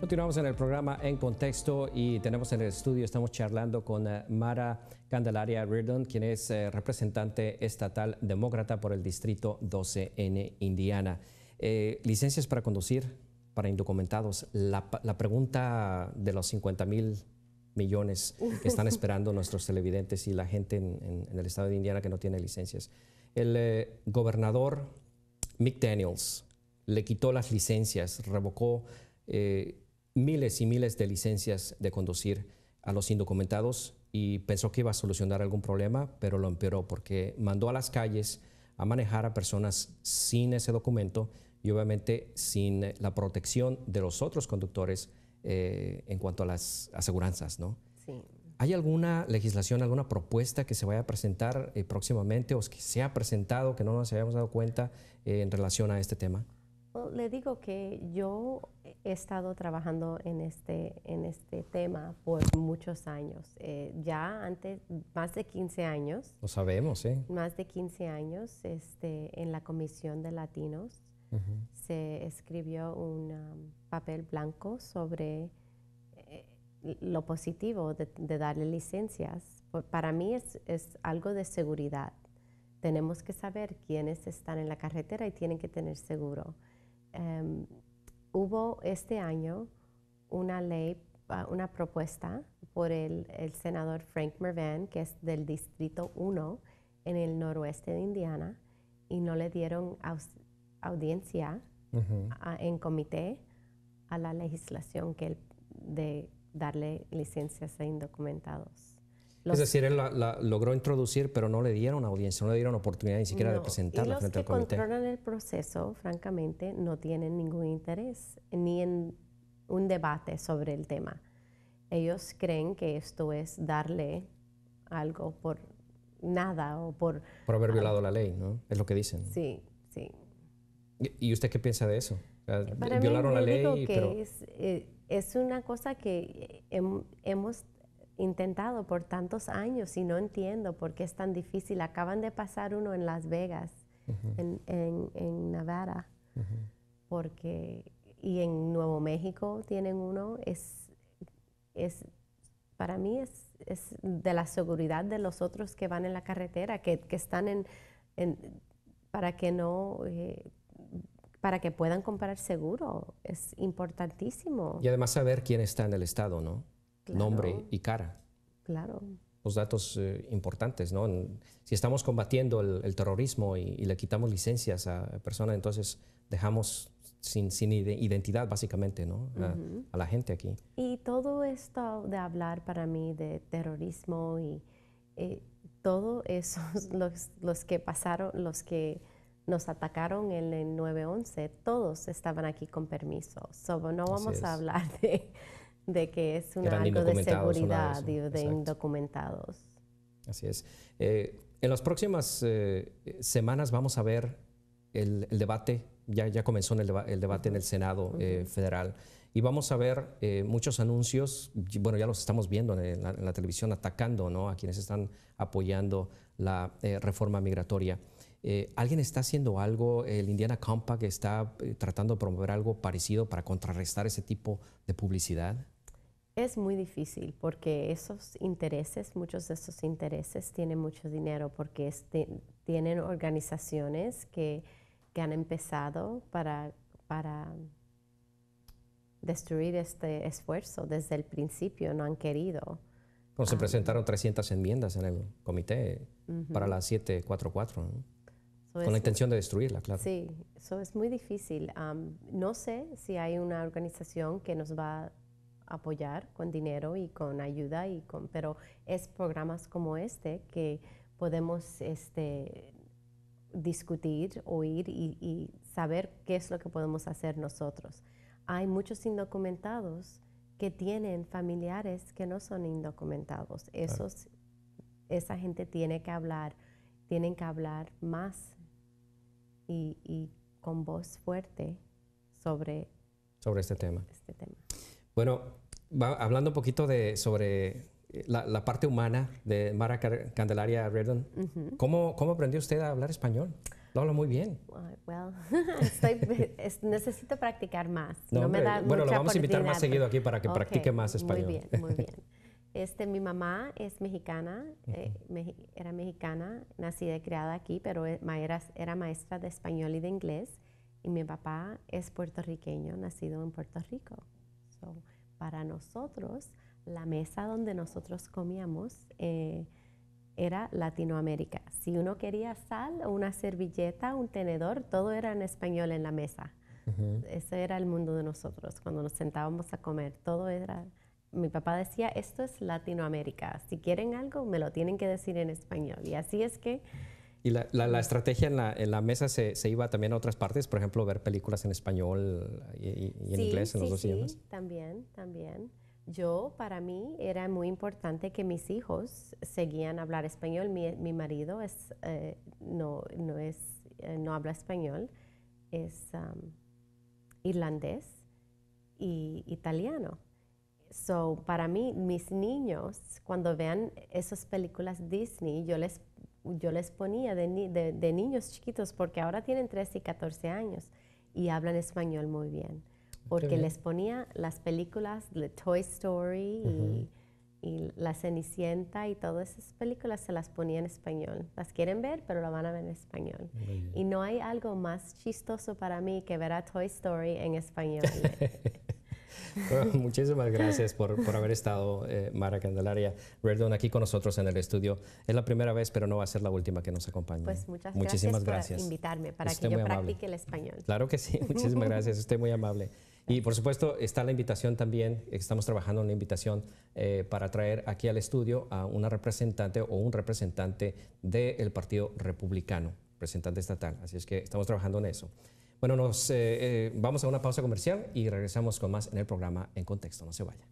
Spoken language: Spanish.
Continuamos en el programa En Contexto y tenemos en el estudio, estamos charlando con eh, Mara Candelaria Reardon, quien es eh, representante estatal demócrata por el Distrito 12 n Indiana. Eh, licencias para conducir para indocumentados. La, pregunta de los 50 mil millones que están esperando nuestros televidentes y la gente en, el estado de Indiana que no tiene licencias. El gobernador Mick Daniels le quitó las licencias, revocó miles y miles de licencias de conducir a los indocumentados y pensó que iba a solucionar algún problema, pero lo empeoró porque mandó a las calles a manejar a personas sin ese documento y obviamente sin eh, la protección de los otros conductores eh, en cuanto a las aseguranzas, ¿Hay alguna legislación, alguna propuesta que se vaya a presentar eh, próximamente o que se ha presentado que no nos habíamos dado cuenta en relación a este tema? le digo que yo he estado trabajando en este, en este tema por muchos años. Eh, ya antes, más de 15 años. Lo sabemos, sí. Más de 15 años este, en la Comisión de Latinos. Se escribió un um, papel blanco sobre eh, lo positivo de, darle licencias. para mí es, es algo de seguridad tenemos que saber quiénes están en la carretera y tienen que tener seguro. Em, hubo este año una ley, ah, una propuesta por el, senador Frank Mervan, que es del Distrito 1 en el noroeste de Indiana, y no le dieron audiencia en comité a la legislación que de darle licencias a indocumentados es decir, él logró introducir, pero no le dieron audiencia, no le dieron oportunidad ni siquiera de presentarla frente al comité. Los que controlan el proceso, francamente, no tienen ningún interés ni en un debate sobre el tema. Ellos creen que esto es darle algo por nada o por... Por haber violado la ley, ¿no? Es lo que dicen. Sí, sí. ¿Y usted qué piensa de eso? Violaron la ley, que es, eh, es, una cosa que hemos intentado por tantos años y no entiendo por qué es tan difícil. Acaban de pasar uno en Las Vegas, en, en, Nevada, porque, y en Nuevo México tienen uno. Es, es, para mí es, es de la seguridad de los otros que van en la carretera, que, que están en, en, para que no... Eh, para que puedan comprar seguro, es importantísimo. Y además saber quién está en el estado, ¿no? nombre y cara. Claro. Los datos eh, importantes, ¿no? si estamos combatiendo el, terrorismo y, le quitamos licencias a personas, entonces dejamos sin, identidad básicamente, ¿no? A, la gente aquí. Y todo esto de hablar para mí de terrorismo y eh, todo eso, los, que pasaron, los que nos atacaron en el 9-11, todos estaban aquí con permiso. no vamos a hablar de de que es un acto de seguridad y de, indocumentados. Así es. Eh, en las próximas eh, semanas vamos a ver el, debate, ya, ya, comenzó el, debate en el Senado eh, federal y vamos a ver muchos anuncios, bueno, ya los estamos viendo en la, televisión, atacando ¿no? a quienes están apoyando la reforma migratoria. Eh, alguien está haciendo algo, el Indiana Compact está eh, tratando de promover algo parecido para contrarrestar ese tipo de publicidad? Es muy difícil porque esos intereses, muchos de esos intereses tienen mucho dinero porque tienen organizaciones que, que, han empezado para, para destruir este esfuerzo desde el principio, no han querido. se ah. presentaron 300 enmiendas en el comité para la 744 con la intención de destruirla, claro. Sí, eso es muy difícil. no sé si hay una organización que nos va a apoyar con dinero y con ayuda, y con, pero es programas como este que podemos este, discutir, oír y, saber qué es lo que podemos hacer nosotros. Hay muchos indocumentados que tienen familiares que no son indocumentados. Esos, Esa gente tiene que hablar, tienen que hablar más y, con voz fuerte sobre, sobre este, tema. este tema. Bueno, hablando un poquito de, sobre eh, la, parte humana de Mara Candelaria Redon, ¿cómo, ¿cómo aprendió usted a hablar español? Lo hablo muy bien. Well, necesito practicar más. No, me da bueno, lo vamos a invitar más seguido aquí para que practique más español. Muy bien, muy bien. Este, mi mamá es mexicana, eh, era mexicana, nacida y criada aquí, pero era, maestra de español y de inglés. Y mi papá es puertorriqueño, nacido en Puerto Rico. para nosotros, la mesa donde nosotros comíamos eh, era Latinoamérica. Si uno quería sal, o una servilleta, un tenedor, todo era en español en la mesa. Ese era el mundo de nosotros. Cuando nos sentábamos a comer, todo era mi papá decía, esto es Latinoamérica, si quieren algo me lo tienen que decir en español. Y así es que... ¿Y la, la, estrategia en la, en la mesa se, se, iba también a otras partes? Por ejemplo, ver películas en español y, en inglés, en los sí, dos idiomas. Sí, también, también. Yo, para mí, era muy importante que mis hijos seguían a hablar español. Mi, mi marido es, eh, no, no, es, eh, no habla español, es irlandés y italiano. So, para mí, mis niños, cuando vean esas películas Disney, yo les, yo les ponía de, de niños chiquitos, porque ahora tienen 13 y 14 años y hablan español muy bien, porque les ponía las películas de Toy Story y, y, La Cenicienta y todas esas películas se las ponía en español. Las quieren ver, pero lo van a ver en español. Y no hay algo más chistoso para mí que ver a Toy Story en español. muchísimas gracias por, haber estado, eh, Mara Candelaria Redon, aquí con nosotros en el estudio. Es la primera vez, pero no va a ser la última que nos acompañe. Pues muchas muchísimas gracias, por invitarme para que yo practique el español. Claro que sí, muchísimas gracias. Usted muy amable. Y por supuesto está la invitación también, estamos trabajando en la invitación eh, para traer aquí al estudio a una representante o un representante del Partido Republicano, representante estatal. Así es que estamos trabajando en eso. Bueno, nos eh, eh, vamos a una pausa comercial y regresamos con más en el programa En Contexto. No se vaya.